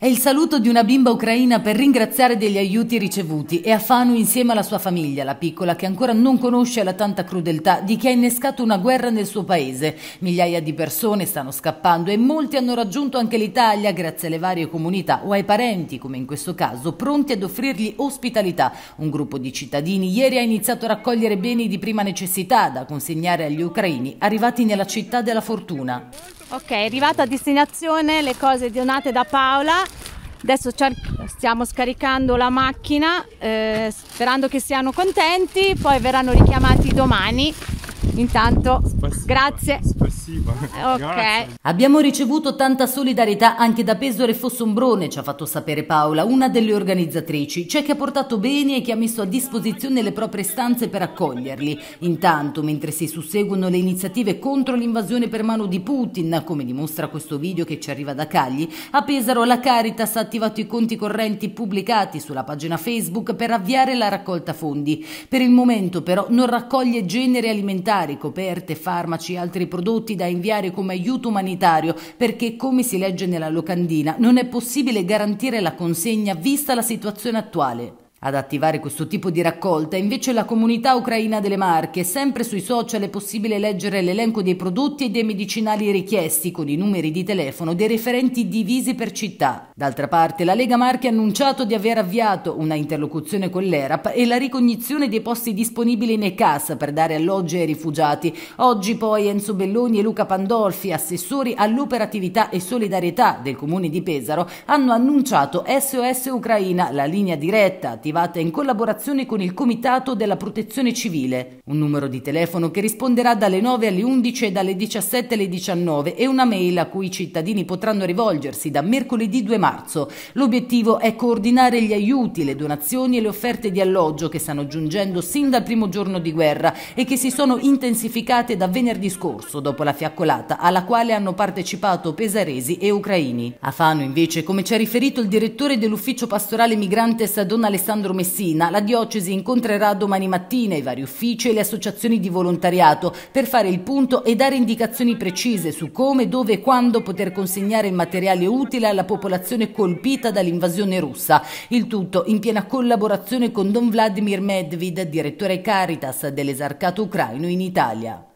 È il saluto di una bimba ucraina per ringraziare degli aiuti ricevuti e a Fanu insieme alla sua famiglia, la piccola che ancora non conosce la tanta crudeltà di chi ha innescato una guerra nel suo paese. Migliaia di persone stanno scappando e molti hanno raggiunto anche l'Italia grazie alle varie comunità o ai parenti, come in questo caso, pronti ad offrirgli ospitalità. Un gruppo di cittadini ieri ha iniziato a raccogliere beni di prima necessità da consegnare agli ucraini arrivati nella città della fortuna. Ok, arrivata a destinazione le cose donate da Paola. Adesso stiamo scaricando la macchina eh, sperando che siano contenti, poi verranno richiamati domani Intanto, Spasiva, grazie. Spasiva. Ok. Grazie. Abbiamo ricevuto tanta solidarietà anche da Pesore Fossombrone, ci ha fatto sapere Paola, una delle organizzatrici. cioè che ha portato beni e che ha messo a disposizione le proprie stanze per accoglierli. Intanto, mentre si susseguono le iniziative contro l'invasione per mano di Putin, come dimostra questo video che ci arriva da Cagli, a Pesaro la Caritas ha attivato i conti correnti pubblicati sulla pagina Facebook per avviare la raccolta fondi. Per il momento però non raccoglie generi alimentari alimentari, coperte, farmaci e altri prodotti da inviare come aiuto umanitario perché, come si legge nella locandina, non è possibile garantire la consegna vista la situazione attuale. Ad attivare questo tipo di raccolta invece la comunità ucraina delle Marche, sempre sui social è possibile leggere l'elenco dei prodotti e dei medicinali richiesti con i numeri di telefono dei referenti divisi per città. D'altra parte la Lega Marche ha annunciato di aver avviato una interlocuzione con l'ERAP e la ricognizione dei posti disponibili nei CAS per dare alloggi ai rifugiati. Oggi poi Enzo Belloni e Luca Pandolfi, assessori all'operatività e solidarietà del comune di Pesaro, hanno annunciato SOS Ucraina, la linea diretta attivata in collaborazione con il Comitato della Protezione Civile, un numero di telefono che risponderà dalle 9 alle 11 e dalle 17 alle 19 e una mail a cui i cittadini potranno rivolgersi da mercoledì 2 marzo. L'obiettivo è coordinare gli aiuti, le donazioni e le offerte di alloggio che stanno giungendo sin dal primo giorno di guerra e che si sono intensificate da venerdì scorso dopo la fiaccolata alla quale hanno partecipato pesaresi e ucraini. A Fano invece, come ci ha riferito il direttore dell'ufficio pastorale migrantes Don Alessandro Alessandro Messina, la diocesi incontrerà domani mattina i vari uffici e le associazioni di volontariato per fare il punto e dare indicazioni precise su come, dove e quando poter consegnare il materiale utile alla popolazione colpita dall'invasione russa. Il tutto in piena collaborazione con Don Vladimir Medvedev, direttore Caritas dell'esarcato ucraino in Italia.